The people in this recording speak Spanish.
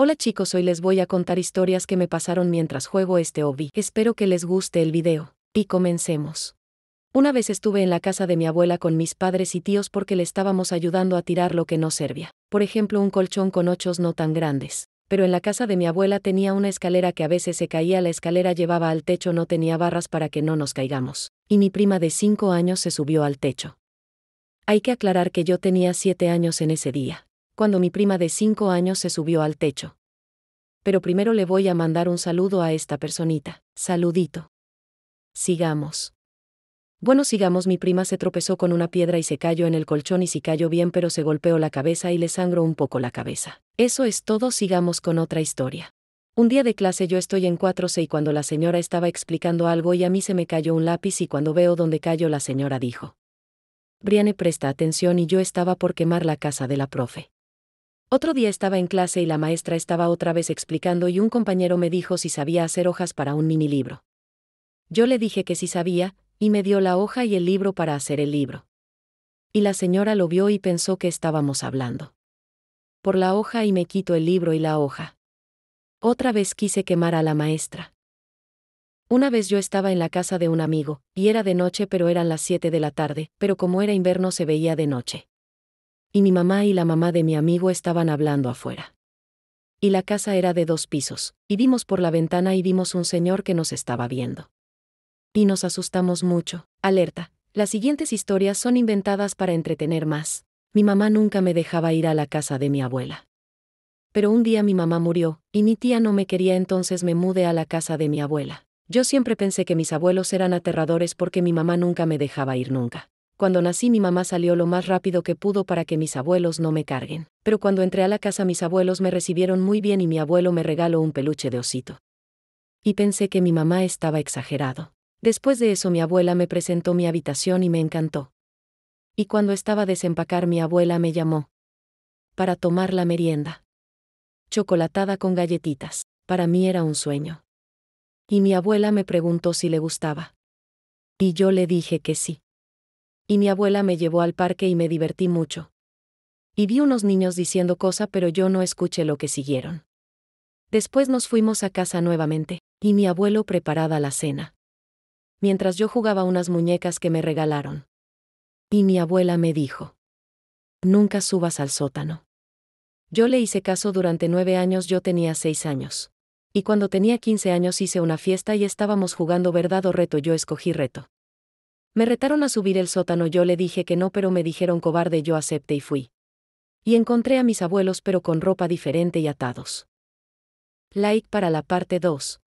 Hola chicos, hoy les voy a contar historias que me pasaron mientras juego este hobby. Espero que les guste el video. Y comencemos. Una vez estuve en la casa de mi abuela con mis padres y tíos porque le estábamos ayudando a tirar lo que no servía. Por ejemplo, un colchón con ochos no tan grandes. Pero en la casa de mi abuela tenía una escalera que a veces se caía, la escalera llevaba al techo, no tenía barras para que no nos caigamos. Y mi prima de 5 años se subió al techo. Hay que aclarar que yo tenía 7 años en ese día cuando mi prima de 5 años se subió al techo. Pero primero le voy a mandar un saludo a esta personita. Saludito. Sigamos. Bueno, sigamos, mi prima se tropezó con una piedra y se cayó en el colchón y si cayó bien pero se golpeó la cabeza y le sangró un poco la cabeza. Eso es todo, sigamos con otra historia. Un día de clase yo estoy en 4C y cuando la señora estaba explicando algo y a mí se me cayó un lápiz y cuando veo dónde cayó la señora dijo. Briane presta atención y yo estaba por quemar la casa de la profe. Otro día estaba en clase y la maestra estaba otra vez explicando y un compañero me dijo si sabía hacer hojas para un mini libro. Yo le dije que sí sabía, y me dio la hoja y el libro para hacer el libro. Y la señora lo vio y pensó que estábamos hablando. Por la hoja y me quito el libro y la hoja. Otra vez quise quemar a la maestra. Una vez yo estaba en la casa de un amigo, y era de noche pero eran las 7 de la tarde, pero como era invierno se veía de noche. Y mi mamá y la mamá de mi amigo estaban hablando afuera. Y la casa era de dos pisos, y vimos por la ventana y vimos un señor que nos estaba viendo. Y nos asustamos mucho. Alerta, las siguientes historias son inventadas para entretener más. Mi mamá nunca me dejaba ir a la casa de mi abuela. Pero un día mi mamá murió, y mi tía no me quería entonces me mudé a la casa de mi abuela. Yo siempre pensé que mis abuelos eran aterradores porque mi mamá nunca me dejaba ir nunca. Cuando nací mi mamá salió lo más rápido que pudo para que mis abuelos no me carguen. Pero cuando entré a la casa mis abuelos me recibieron muy bien y mi abuelo me regaló un peluche de osito. Y pensé que mi mamá estaba exagerado. Después de eso mi abuela me presentó mi habitación y me encantó. Y cuando estaba a desempacar mi abuela me llamó. Para tomar la merienda. Chocolatada con galletitas. Para mí era un sueño. Y mi abuela me preguntó si le gustaba. Y yo le dije que sí y mi abuela me llevó al parque y me divertí mucho. Y vi unos niños diciendo cosa pero yo no escuché lo que siguieron. Después nos fuimos a casa nuevamente, y mi abuelo preparaba la cena. Mientras yo jugaba unas muñecas que me regalaron. Y mi abuela me dijo, Nunca subas al sótano. Yo le hice caso durante nueve años, yo tenía seis años. Y cuando tenía quince años hice una fiesta y estábamos jugando verdad o reto, yo escogí reto. Me retaron a subir el sótano, yo le dije que no, pero me dijeron cobarde, yo acepté y fui. Y encontré a mis abuelos, pero con ropa diferente y atados. Like para la parte 2.